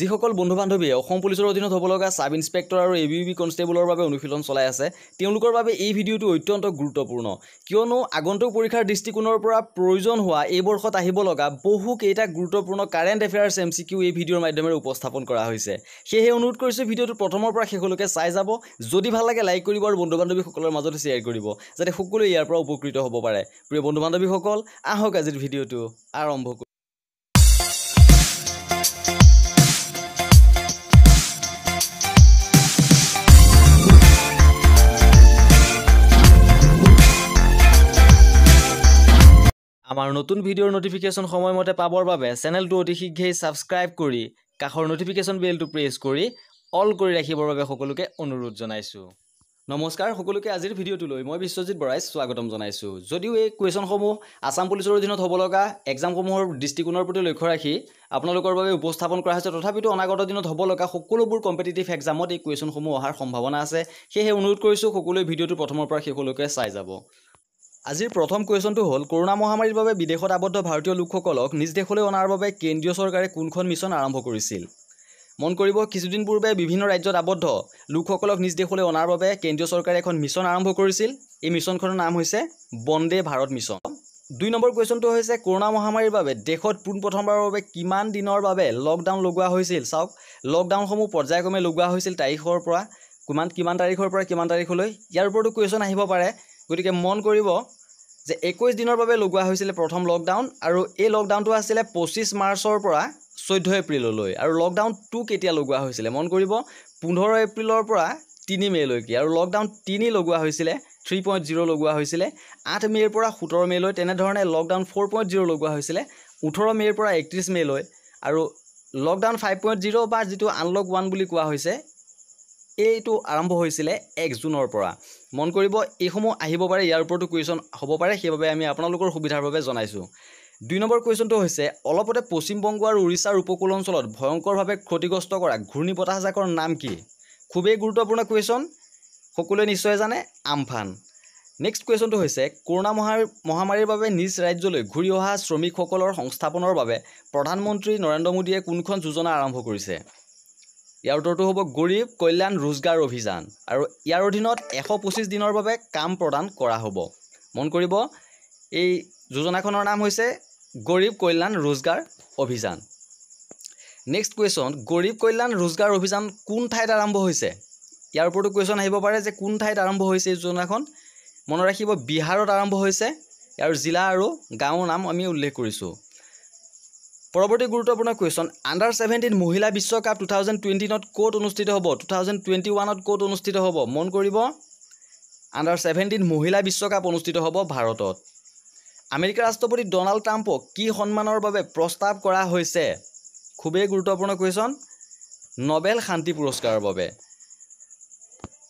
যিসকল বন্ধু বান্ধৱীয়ে অসম পুলিচৰ অধীনত হ'ব লগা চাব ইনস্পেক্টৰ আৰু এ বি বি কনষ্টেবলৰ বাবে অনুশীলন চলাই আছে তেওঁলোকৰ বাবে এই ভিডিঅ'টো অত্যন্ত গুৰুত্বপূৰ্ণ কিয়নো আগন্তুক পৰীক্ষাৰ দৃষ্টিকোণৰ পৰা প্ৰয়োজন হোৱা এই বৰ্ষত আহিব লগা বহুকেইটা গুৰুত্বপূৰ্ণ current affairs M C Q এই ভিডিঅ'ৰ মাধ্যমেৰে উপস্থাপন কৰা হৈছে সেয়েহে অনুৰোধ কৰিছোঁ ভিডিঅ'টো প্ৰথমৰ পৰা শেষলৈকে চাই যাব যদি ভাল লাগে লাইক কৰিব আৰু বন্ধু বান্ধৱীসকলৰ মাজতে শ্বেয়াৰ কৰিব যাতে সকলোৱে ইয়াৰ পৰা উপকৃত হ'ব পাৰে প্ৰিয় বন্ধু বান্ধৱীসকল আহক আজিৰ ভিডিঅ'টো আৰম্ভ কৰোঁ আমাৰ নতুন ভিডিঅ'ৰ ন'টিফিকেশ্যন সময়মতে পাবৰ বাবে চেনেলটো অতি শীঘ্ৰেই ছাবস্ক্ৰাইব কৰি কাষৰ ন'টিফিকেশ্যন বেলটো প্ৰেছ কৰি অল কৰি ৰাখিবৰ বাবে সকলোকে অনুৰোধ জনাইছোঁ নমস্কাৰ সকলোকে আজিৰ ভিডিঅ'টোলৈ মই বিশ্বজিৎ বৰাই স্বাগতম জনাইছোঁ যদিও এই কুৱেশ্যনসমূহ আছাম পুলিচৰ অধীনত হ'ব লগা এক্সামসমূহৰ দৃষ্টিকোণৰ প্ৰতি লক্ষ্য ৰাখি আপোনালোকৰ বাবে উপস্থাপন কৰা হৈছে তথাপিতো অনাগত দিনত হ'ব লগা সকলোবোৰ কম্পিটিটিভ এক্সামত এই কুৱেশ্যনসমূহ অহাৰ সম্ভাৱনা আছে সেয়েহে অনুৰোধ কৰিছোঁ সকলোৱে ভিডিঅ'টো প্ৰথমৰ পৰা শেষলৈকে চাই যাব আজিৰ প্ৰথম কুৱেশ্যনটো হ'ল কৰোণা মহামাৰীৰ বাবে বিদেশত আবদ্ধ ভাৰতীয় লোকসকলক নিজ দেশলৈ অনাৰ বাবে কেন্দ্ৰীয় চৰকাৰে কোনখন মিছন আৰম্ভ কৰিছিল মন কৰিব কিছুদিন পূৰ্বে বিভিন্ন ৰাজ্যত আবদ্ধ লোকসকলক নিজ দেশলৈ অনাৰ বাবে কেন্দ্ৰীয় চৰকাৰে এখন মিছন আৰম্ভ কৰিছিল এই মিছনখনৰ নাম হৈছে বন্দে ভাৰত মিছন দুই নম্বৰ কুৱেশ্যনটো হৈছে কৰোণা মহামাৰীৰ বাবে দেশত পোনপ্ৰথমবাৰৰ বাবে কিমান দিনৰ বাবে লকডাউন লগোৱা হৈছিল চাওক লকডাউনসমূহ পৰ্যায়ক্ৰমে লগোৱা হৈছিল তাৰিখৰ পৰা কিমান কিমান তাৰিখৰ পৰা কিমান তাৰিখলৈ ইয়াৰ ওপৰতো কুৱেশ্যন আহিব পাৰে গতিকে মন কৰিব যে একৈছ দিনৰ বাবে লগোৱা হৈছিলে প্ৰথম লকডাউন আৰু এই লকডাউনটো আছিলে পঁচিছ মাৰ্চৰ পৰা চৈধ্য এপ্ৰিললৈ আৰু লকডাউন টু কেতিয়া লগোৱা হৈছিলে মন কৰিব পোন্ধৰ এপ্ৰিলৰ পৰা তিনি মে'লৈকে আৰু লকডাউন তিনি লগোৱা হৈছিলে থ্ৰী পইণ্ট জিৰ' লগোৱা হৈছিলে আঠ মে'ৰ পৰা সোতৰ মে'লৈ তেনেধৰণে লকডাউন ফ'ৰ পইণ্ট জিৰ' লগোৱা হৈছিলে ওঠৰ মে'ৰ পৰা একত্ৰিছ মে'লৈ আৰু লকডাউন ফাইভ পইণ্ট জিৰ' বা যিটো আনলক ওৱান বুলি কোৱা হৈছে এইটো আৰম্ভ হৈছিলে এক জুনৰ পৰা মন কৰিব এইসমূহ আহিব পাৰে ইয়াৰ ওপৰতো কুৱেশ্যন হ'ব পাৰে সেইবাবে আমি আপোনালোকৰ সুবিধাৰ বাবে জনাইছোঁ দুই নম্বৰ কুৱেশ্যনটো হৈছে অলপতে পশ্চিমবংগ আৰু উৰিষ্যাৰ উপকূল অঞ্চলত ভয়ংকৰভাৱে ক্ষতিগ্ৰস্ত কৰা ঘূৰ্ণী বতাহজাকৰ নাম কি খুবেই গুৰুত্বপূৰ্ণ কুৱেশ্যন সকলোৱে নিশ্চয় জানে আমফান নেক্সট কুৱেশ্যনটো হৈছে কৰোণা মহামাৰীৰ বাবে নিজ ৰাজ্যলৈ ঘূৰি অহা শ্ৰমিকসকলৰ সংস্থাপনৰ বাবে প্ৰধানমন্ত্ৰী নৰেন্দ্ৰ মোদীয়ে কোনখন যোজনা আৰম্ভ কৰিছে ইয়াৰ উত্তৰটো হ'ব গৰীব কল্যাণ ৰোজগাৰ অভিযান আৰু ইয়াৰ অধীনত এশ পঁচিছ দিনৰ বাবে কাম প্ৰদান কৰা হ'ব মন কৰিব এই যোজনাখনৰ নাম হৈছে গৰীব কল্যাণ ৰোজগাৰ অভিযান নেক্সট কুৱেশ্যন গৰীব কল্যাণ ৰোজগাৰ অভিযান কোন ঠাইত আৰম্ভ হৈছে ইয়াৰ ওপৰতো কুৱেশ্যন আহিব পাৰে যে কোন ঠাইত আৰম্ভ হৈছে এই যোজনাখন মনত ৰাখিব বিহাৰত আৰম্ভ হৈছে ইয়াৰ জিলা আৰু গাঁৱৰ নাম আমি উল্লেখ কৰিছোঁ পৰৱৰ্তী গুৰুত্বপূৰ্ণ কুৱেশ্যন আণ্ডাৰ ছেভেণ্টিন মহিলা বিশ্বকাপ টু থাউজেণ্ড টুৱেণ্টিনত ক'ত অনুষ্ঠিত হ'ব টু থাউজেণ্ড টুৱেণ্টি ওৱানত ক'ত অনুষ্ঠিত হ'ব মন কৰিব আণ্ডাৰ ছেভেণ্টিন মহিলা বিশ্বকাপ অনুষ্ঠিত হ'ব ভাৰতত আমেৰিকাৰ ৰাষ্ট্ৰপতি ডনাল্ড ট্ৰাম্পক কি সন্মানৰ বাবে প্ৰস্তাৱ কৰা হৈছে খুবেই গুৰুত্বপূৰ্ণ কুৱেশ্যন নবেল শান্তি পুৰস্কাৰৰ বাবে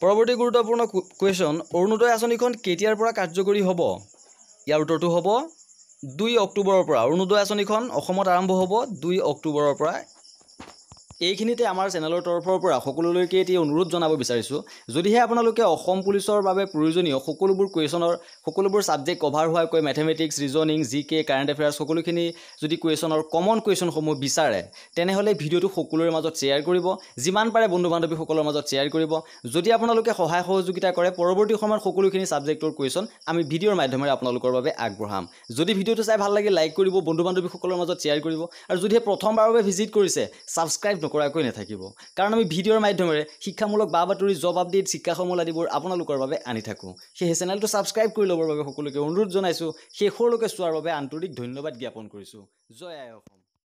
পৰৱৰ্তী গুৰুত্বপূৰ্ণ কুৱেশ্যন অৰুণোদয় আঁচনিখন কেতিয়াৰ পৰা কাৰ্যকৰী হ'ব ইয়াৰ উত্তৰটো হ'ব দুই অক্টোবৰৰ পৰা অৰুণোদয় আঁচনিখন অসমত আৰম্ভ হ'ব দুই অক্টোবৰৰ পৰা এইখিনিতে আমাৰ চেনেলৰ তৰফৰ পৰা সকলোলৈকে এটি অনুৰোধ জনাব বিচাৰিছোঁ যদিহে আপোনালোকে অসম পুলিচৰ বাবে প্ৰয়োজনীয় সকলোবোৰ কুৱেশ্যনৰ সকলোবোৰ ছাবজেক্ট কভাৰ হোৱাকৈ mathematics reasoning G K current affairs সকলোখিনি যদি কুৱেশ্যনৰ কমন কুৱেশ্যনসমূহ বিচাৰে তেনেহ'লে ভিডিঅ'টো সকলোৰে মাজত শ্বেয়াৰ কৰিব যিমান পাৰে বন্ধু বান্ধৱীসকলৰ মাজত শ্বেয়াৰ কৰিব যদি আপোনালোকে সহায় সহযোগিতা কৰে পৰৱৰ্তী সময়ত সকলোখিনি ছাবজেক্টৰ কুৱেশ্যন আমি ভিডিঅ'ৰ মাধ্যমেৰে আপোনালোকৰ বাবে আগবঢ়াম যদি ভিডিঅ'টো চাই ভাল লাগে লাইক কৰিব বন্ধু বান্ধৱীসকলৰ মাজত শ্বেয়াৰ কৰিব আৰু যদিহে প্ৰথমবাৰৰ বাবে ভিজিট কৰিছে ছাবস্ক্ৰাইব নকৰাকৈ নাথাকিব কাৰণ আমি ভিডিঅ'ৰ মাধ্যমেৰে শিক্ষামূলক বা বাতৰি জব আপডেট শিক্ষাসমূল আদিবোৰ আপোনালোকৰ বাবে আনি থাকোঁ সেয়েহে চেনেলটো ছাবস্ক্ৰাইব কৰি ল'বৰ বাবে সকলোকে অনুৰোধ জনাইছোঁ শেষলৈকে চোৱাৰ বাবে আন্তৰিক ধন্যবাদ জ্ঞাপন কৰিছোঁ জয় আই অসম